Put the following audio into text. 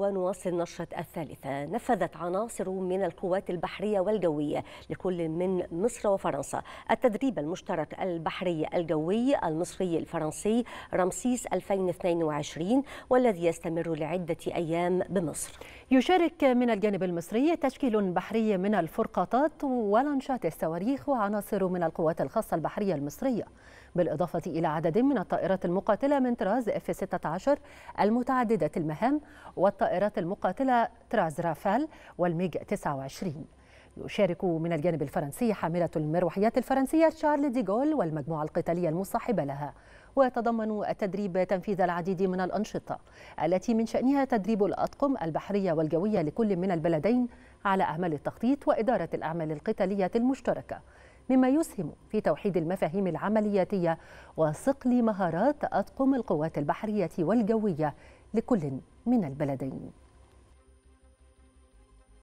ونواصل نشرة الثالثة نفذت عناصر من القوات البحرية والجوية لكل من مصر وفرنسا التدريب المشترك البحري الجوي المصري الفرنسي رمسيس 2022 والذي يستمر لعدة أيام بمصر يشارك من الجانب المصري تشكيل بحري من الفرقاطات ولانشات الصواريخ وعناصر من القوات الخاصة البحرية المصرية بالإضافة إلى عدد من الطائرات المقاتلة من طراز اف 16 المتعددة المهام والطائرات المقاتلة طراز رافال والميج 29 يشارك من الجانب الفرنسي حاملة المروحيات الفرنسية شارل ديغول والمجموعة القتالية المصاحبة لها ويتضمن التدريب تنفيذ العديد من الأنشطة التي من شأنها تدريب الأطقم البحرية والجوية لكل من البلدين على أعمال التخطيط وإدارة الأعمال القتالية المشتركة مما يسهم في توحيد المفاهيم العملياتية وصقل مهارات أطقم القوات البحرية والجوية لكل من البلدين